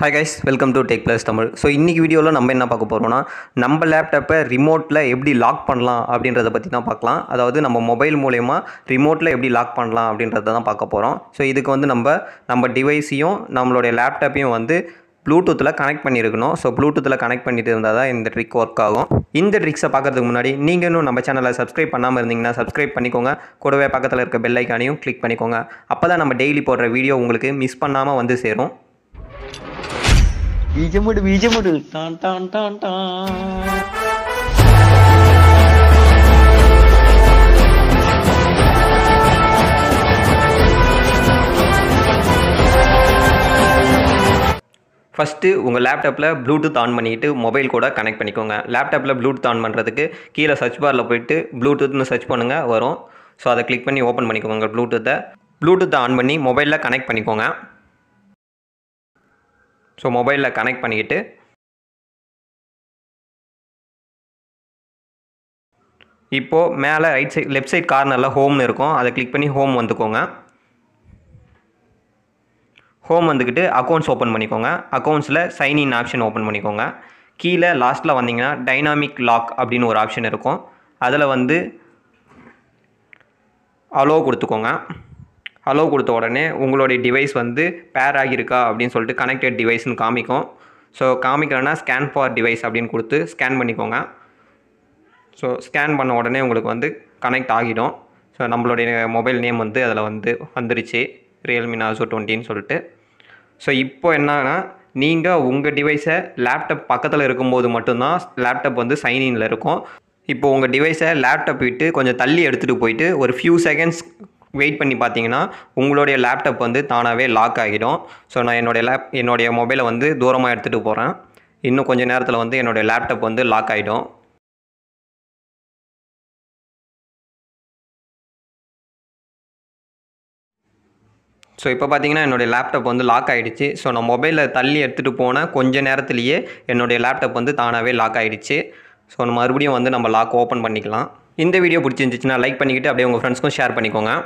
hi guys welcome to tech plus Tamil so இன்றைக்கி வீடியோவில் நம்ம என்ன பார்க்க போகிறோம்னா நம்ம லேப்டாப்பை ரிமோட்டில் எப்படி லாக் பண்ணலாம் அப்படின்றத பற்றி தான் பார்க்கலாம் அதாவது நம்ம மொபைல் மூலயமா ரிமோட்டில் எப்படி லாக் பண்ணலாம் அப்படின்றத தான் பார்க்க போகிறோம் ஸோ இதுக்கு வந்து நம்ம நம்ம டிவைஸையும் நம்மளுடைய லேப்டாப்பையும் வந்து ப்ளூடூத்தில் கனெக்ட் பண்ணியிருக்கணும் ஸோ ப்ளூடூத்தில் கனெக்ட் பண்ணிட்டு இருந்தால் தான் இந்த ட்ரிக் ஒர்க் ஆகும் இந்த ட்ரிக்ஸை பார்க்குறதுக்கு முன்னாடி நீங்கள் இன்னும் நம்ம சேனலை சப்ஸ்கிரைப் பண்ணாமல் இருந்தீங்கன்னா சப்ஸ்கிரைப் பண்ணிக்கோங்க கூடவே பக்கத்தில் இருக்க பெல் ஐக்கானையும் கிளிக் பண்ணிக்கோங்க அப்போ தான் நம்ம டெய்லி போடுற வீடியோ உங்களுக்கு மிஸ் பண்ணாமல் வந்து சேரும் பீஜமுடு பீஜமுடு டான் டான் டான் டான் ஃபஸ்ட்டு உங்கள் லேப்டாப்பில் ப்ளூடூத் ஆன் பண்ணிவிட்டு மொபைல் கூட கனெக்ட் பண்ணிக்கோங்க லேப்டாப்பில் ப்ளூடூத் ஆன் பண்ணுறதுக்கு கீழே சர்ச் பாரில் போயிட்டு ப்ளூடூத்னு சர்ச் பண்ணுங்கள் வரும் ஸோ அதை கிளிக் பண்ணி ஓப்பன் பண்ணிக்கோங்க ப்ளூடூத்தை ப்ளூடூத் ஆன் பண்ணி மொபைலில் கனெக்ட் பண்ணிக்கோங்க ஸோ மொபைலில் கனெக்ட் பண்ணிக்கிட்டு இப்போது மேலே ரைட் சைட் லெஃப்ட் சைட் கார்னரில் ஹோம்னு இருக்கும் அதை கிளிக் பண்ணி ஹோம் வந்துக்கோங்க ஹோம் வந்துக்கிட்டு அக்கௌண்ட்ஸ் ஓப்பன் பண்ணிக்கோங்க அக்கௌண்ட்ஸில் சைன்இன் ஆப்ஷன் ஓப்பன் பண்ணிக்கோங்க கீழே லாஸ்ட்டில் வந்தீங்கன்னா டைனாமிக் லாக் அப்படின்னு ஒரு ஆப்ஷன் இருக்கும் அதில் வந்து அலோ கொடுத்துக்கோங்க ஹலோ கொடுத்த உடனே உங்களுடைய டிவைஸ் வந்து பேர் ஆகியிருக்கா அப்படின்னு சொல்லிட்டு கனெக்டட் டிவைஸ்னு காமிக்கும் ஸோ காமிக்கலன்னா ஸ்கேன் ஃபார் டிவைஸ் அப்படின்னு கொடுத்து ஸ்கேன் பண்ணிக்கோங்க ஸோ ஸ்கேன் பண்ண உடனே உங்களுக்கு வந்து கனெக்ட் ஆகிடும் ஸோ நம்மளுடைய மொபைல் நேம் வந்து அதில் வந்து வந்துருச்சு ரியல்மி நாசோ டுவெண்ட்டின்னு சொல்லிட்டு ஸோ இப்போ என்னன்னா நீங்கள் உங்கள் டிவைஸை லேப்டாப் பக்கத்தில் இருக்கும்போது மட்டும்தான் லேப்டாப் வந்து சைன்இனில் இருக்கும் இப்போ உங்கள் டிவைஸை லேப்டாப் விட்டு கொஞ்சம் தள்ளி எடுத்துகிட்டு போயிட்டு ஒரு ஃபியூ செகண்ட்ஸ் வெயிட் பண்ணி பார்த்தீங்கன்னா உங்களுடைய லேப்டாப் வந்து தானாகவே லாக் ஆகிடும் ஸோ நான் என்னுடைய லேப் என்னுடைய மொபைலை வந்து தூரமாக எடுத்துகிட்டு போகிறேன் இன்னும் கொஞ்சம் நேரத்தில் வந்து என்னுடைய லேப்டாப் வந்து லாக் ஆகிடும் ஸோ இப்போ பார்த்தீங்கன்னா என்னுடைய லேப்டாப் வந்து லாக் ஆகிடுச்சு ஸோ நான் மொபைலில் தள்ளி எடுத்துகிட்டு போனேன் கொஞ்சம் நேரத்துலேயே என்னுடைய லேப்டாப் வந்து தானாகவே லாக் ஆகிடுச்சு ஸோ நம்ம மறுபடியும் வந்து நம்ம லாக் ஓப்பன் பண்ணிக்கலாம் இந்த வீடியோ பிடிச்சிருந்துச்சுன்னா லைக் பண்ணிக்கிட்டு அப்படியே உங்கள் ஃப்ரெண்ட்ஸ்க்கும் ஷேர் பண்ணிக்கோங்க